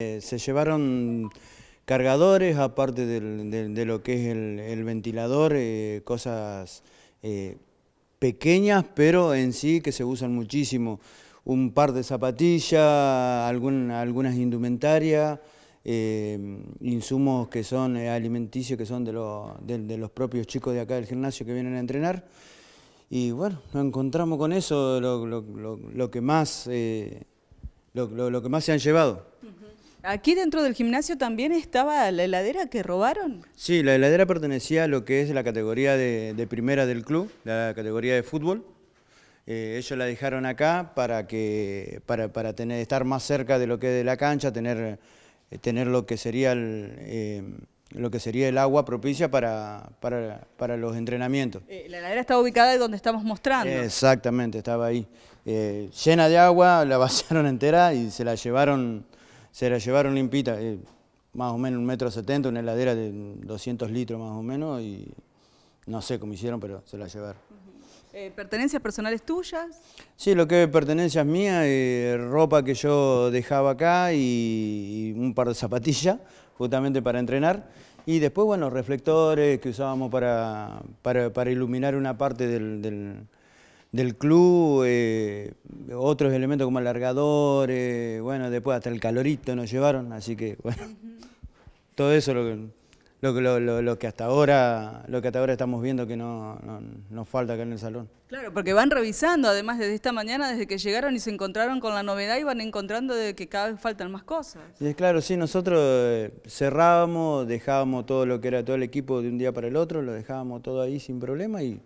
Eh, se llevaron cargadores, aparte de, lo que es el, ventilador, eh, cosas eh, pequeñas, pero en sí que se usan muchísimo. Un par de zapatillas, algunas indumentarias, insumos que son alimenticios, que son de, los propios chicos de acá del gimnasio que vienen a entrenar. Y bueno, nos encontramos con eso, lo que, más, lo que más se han llevado. ¿Aquí dentro del gimnasio también estaba la heladera que robaron? Sí, la heladera pertenecía a lo que es la categoría de, primera del club, la categoría de fútbol. Eh, ellos la dejaron acá para, que, para, para, tener, estar más cerca de lo que es de la cancha, tener, eh, tener lo, que sería el, eh, lo que sería el agua propicia para, para, los entrenamientos. la heladera estaba ubicada de donde estamos mostrando. Exactamente, estaba ahí. llena de agua, la vaciaron entera y se la llevaron se la llevaron limpita, eh, más o menos un metro setenta, una heladera de 200 litros más o menos, y no sé cómo hicieron, pero se la llevaron. Eh, ¿Pertenencias personales tuyas? Sí, lo que es pertenencias mías, eh, ropa que yo dejaba acá y, un par de zapatillas, justamente para entrenar. Y después, bueno, reflectores que usábamos para, iluminar una parte del del club, eh, otros elementos como alargadores, bueno, después hasta el calorito nos llevaron, así que bueno, todo eso lo que, lo, lo que hasta ahora, lo que hasta ahora estamos viendo que no, nos falta acá en el salón. Claro, porque van revisando, además desde esta mañana, desde que llegaron y se encontraron con la novedad, y van encontrando de que cada vez faltan más cosas. Y es claro, sí, nosotros eh, cerrábamos, dejábamos todo lo que era todo el equipo de un día para el otro, lo dejábamos todo ahí sin problema y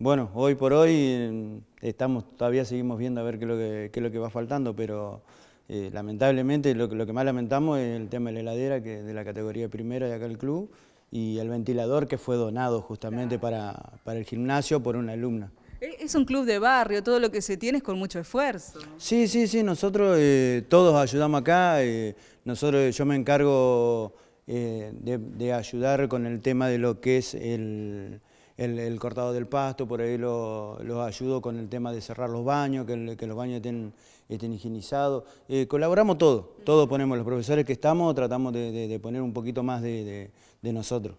bueno, hoy por hoy mm, estamos, todavía seguimos viendo a ver qué es lo que, va faltando, pero eh, lamentablemente lo, lo, que más lamentamos es el tema de la heladera, que es de la categoría primera de acá el club, y el ventilador que fue donado justamente para, el gimnasio por una alumna. E, es un club de barrio, todo lo que se tiene es con mucho esfuerzo. Sí, sí, sí, nosotros eh, todos ayudamos acá, eh, nosotros, yo me encargo de, ayudar con el tema de lo que es el, el, cortado del pasto, por ahí los lo ayudo con el tema de cerrar los baños, que, los baños estén, estén higienizados. Eh, colaboramos todo, todos ponemos, los profesores que estamos tratamos de, poner un poquito más de nosotros.